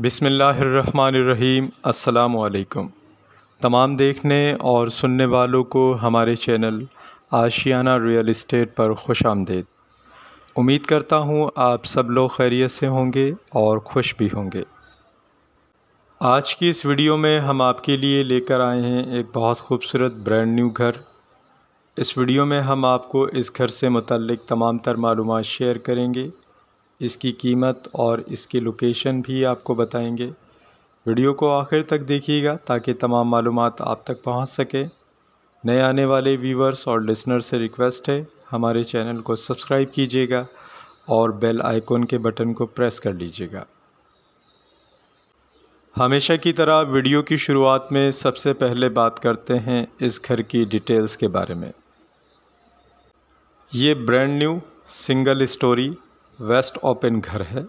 बिसमीम् अल्लाम तमाम देखने और सुनने वालों को हमारे चैनल आशियाना रियल इस्टेट पर खुश आमदेद उम्मीद करता हूँ आप सब लोग खैरियत से होंगे और खुश भी होंगे आज की इस वीडियो में हम आपके लिए लेकर आए हैं एक बहुत खूबसूरत ब्रांड न्यू घर इस वीडियो में हम आपको इस घर से मुतक़ तमाम तर मालूम शेयर करेंगे इसकी कीमत और इसकी लोकेशन भी आपको बताएंगे वीडियो को आखिर तक देखिएगा ताकि तमाम मालूम आप तक पहुंच सके नए आने वाले व्यूवर्स और लिसनर से रिक्वेस्ट है हमारे चैनल को सब्सक्राइब कीजिएगा और बेल आइकॉन के बटन को प्रेस कर लीजिएगा हमेशा की तरह वीडियो की शुरुआत में सबसे पहले बात करते हैं इस घर की डिटेल्स के बारे में ये brand new single storey west open घर है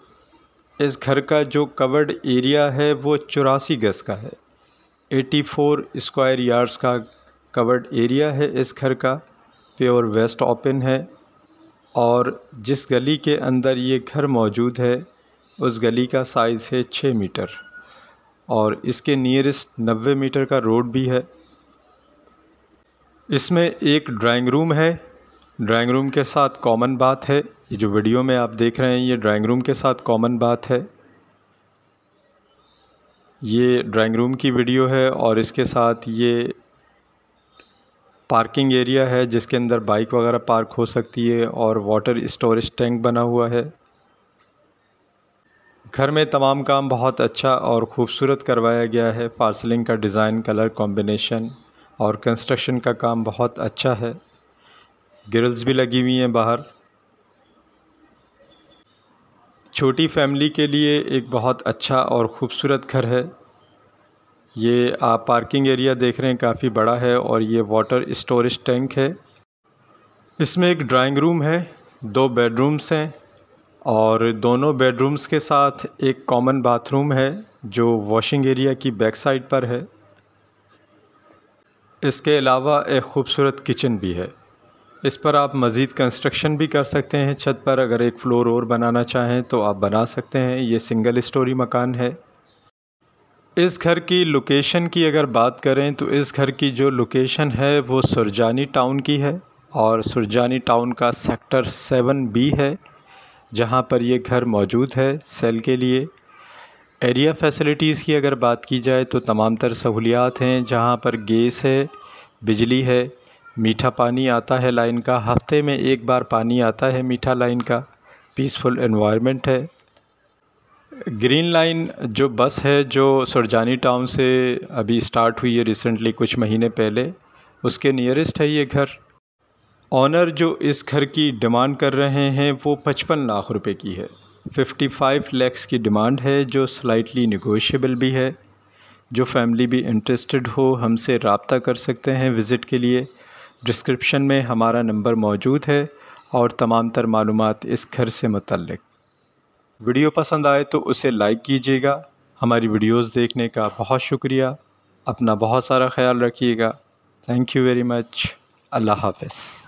इस घर का जो कवर्ड एरिया है वो चौरासी गज़ का है 84 स्क्वायर यार्ड्स का कवर्ड एरिया है इस घर का प्योर वेस्ट ओपन है और जिस गली के अंदर ये घर मौजूद है उस गली का साइज़ है 6 मीटर और इसके नियरेस्ट 90 मीटर का रोड भी है इसमें एक ड्राइंग रूम है ड्राइंग रूम के साथ कॉमन बात है ये जो वीडियो में आप देख रहे हैं ये ड्राइंग रूम के साथ कॉमन बात है ये ड्राइंग रूम की वीडियो है और इसके साथ ये पार्किंग एरिया है जिसके अंदर बाइक वगैरह पार्क हो सकती है और वाटर स्टोरेज टैंक बना हुआ है घर में तमाम काम बहुत अच्छा और ख़ूबसूरत करवाया गया है पार्सलिंग का डिज़ाइन कलर कॉम्बिनेशन और कंस्ट्रक्शन का काम बहुत अच्छा है ग्रिल्स भी लगी हुई हैं बाहर छोटी फैमिली के लिए एक बहुत अच्छा और ख़ूबसूरत घर है ये आप पार्किंग एरिया देख रहे हैं काफ़ी बड़ा है और ये वाटर स्टोरेज टैंक है इसमें एक ड्राइंग रूम है दो बेडरूम्स हैं और दोनों बेडरूम्स के साथ एक कॉमन बाथरूम है जो वॉशिंग एरिया की बैक साइड पर है इसके अलावा एक ख़ूबसूरत किचन भी है इस पर आप मज़ीद कंस्ट्रक्शन भी कर सकते हैं छत पर अगर एक फ़्लोर और बनाना चाहें तो आप बना सकते हैं ये सिंगल स्टोरी मकान है इस घर की लोकेशन की अगर बात करें तो इस घर की जो लोकेशन है वो सुरजानी टाउन की है और सुरजानी टाउन का सेक्टर सेवन बी है जहाँ पर ये घर मौजूद है सेल के लिए एरिया फैसिलिटीज़ की अगर बात की जाए तो तमाम तर सहूलियात हैं जहाँ पर गैस है बिजली है मीठा पानी आता है लाइन का हफ्ते में एक बार पानी आता है मीठा लाइन का पीसफुल एनवायरनमेंट है ग्रीन लाइन जो बस है जो सुरजानी टाउन से अभी स्टार्ट हुई है रिसेंटली कुछ महीने पहले उसके नियरेस्ट है ये घर ऑनर जो इस घर की डिमांड कर रहे हैं वो पचपन लाख रुपए की है फिफ्टी फाइव लैक्स की डिमांड है जो स्लाइटली निगोशियबल भी है जो फैमिली भी इंटरेस्टेड हो हमसे रबता कर सकते हैं विज़िट के लिए डिस्क्रिप्शन में हमारा नंबर मौजूद है और तमाम तर मालूम इस घर से मतलब वीडियो पसंद आए तो उसे लाइक कीजिएगा हमारी वीडियोस देखने का बहुत शुक्रिया अपना बहुत सारा ख्याल रखिएगा थैंक यू वेरी मच अल्लाह हाफ़